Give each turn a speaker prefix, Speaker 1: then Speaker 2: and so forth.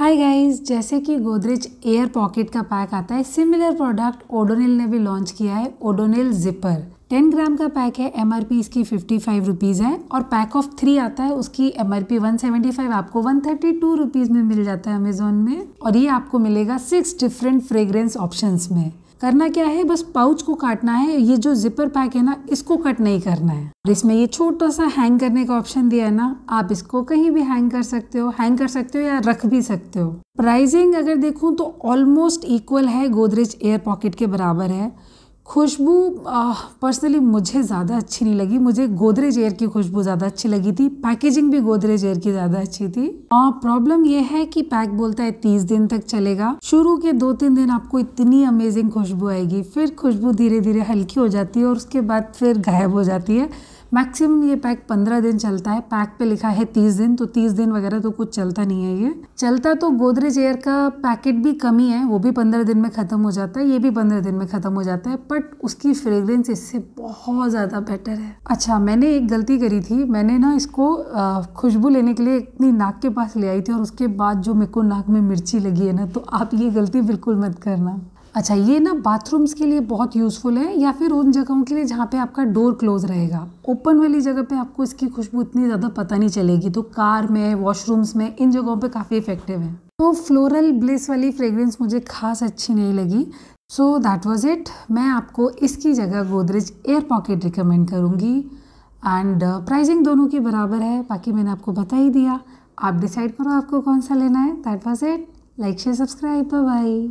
Speaker 1: हाय guys जैसे कि Godrej air pocket का पैक आता है सिमिलर प्रोडक्ट ओडोनिल ने भी लॉन्च किया है ओडोनिल जिपर टेन ग्राम का पैक है एम इसकी फिफ्टी फाइव रुपीज़ है और पैक ऑफ थ्री आता है उसकी M R P one seventy five आपको वन थर्टी टू रुपीज़ में मिल जाता है अमेजोन में और ये आपको मिलेगा सिक्स डिफरेंट फ्रेग्रेंस ऑप्शंस में करना क्या है बस पाउच को काटना है ये जो जिपर पैक है ना इसको कट नहीं करना है और इसमें ये छोटा सा हैंग करने का ऑप्शन दिया है ना आप इसको कहीं भी हैंग कर सकते हो हैंग कर सकते हो या रख भी सकते हो प्राइसिंग अगर देखूँ तो ऑलमोस्ट इक्वल है गोदरेज एयर पॉकेट के बराबर है खुशबू पर्सनली मुझे ज़्यादा अच्छी नहीं लगी मुझे गोदरेज एयर की खुशबू ज़्यादा अच्छी लगी थी पैकेजिंग भी गोदरेज एयर की ज़्यादा अच्छी थी प्रॉब्लम यह है कि पैक बोलता है तीस दिन तक चलेगा शुरू के दो तीन दिन आपको इतनी अमेजिंग खुशबू आएगी फिर खुशबू धीरे धीरे हल्की हो जाती है और उसके बाद फिर गायब हो जाती है मैक्सिमम ये पैक पंद्रह दिन चलता है पैक पे लिखा है तीस दिन तो तीस दिन वगैरह तो कुछ चलता नहीं है ये चलता तो गोदरेज एयर का पैकेट भी कमी है वो भी पंद्रह दिन में ख़त्म हो जाता है ये भी पंद्रह दिन में ख़त्म हो जाता है बट उसकी फ्रेग्रेंस इससे बहुत ज़्यादा बेटर है अच्छा मैंने एक गलती करी थी मैंने ना इसको खुशबू लेने के लिए अपनी नाक के पास ले आई थी और उसके बाद जो मेरे को नाक में मिर्ची लगी है ना तो आप ये गलती बिल्कुल मत करना अच्छा ये ना बाथरूम्स के लिए बहुत यूज़फुल है या फिर उन जगहों के लिए जहाँ पे आपका डोर क्लोज रहेगा ओपन वाली जगह पे आपको इसकी खुशबू इतनी ज़्यादा पता नहीं चलेगी तो कार में वॉशरूम्स में इन जगहों पे काफ़ी इफेक्टिव है तो फ्लोरल ब्लेस वाली फ्रेग्रेंस मुझे खास अच्छी नहीं लगी सो दैट वॉज इट मैं आपको इसकी जगह गोदरेज एयर पॉकेट रिकमेंड करूँगी एंड प्राइजिंग uh, दोनों के बराबर है बाकी मैंने आपको बता ही दिया आप डिसाइड करो आपको कौन सा लेना है that was it like share subscribe bye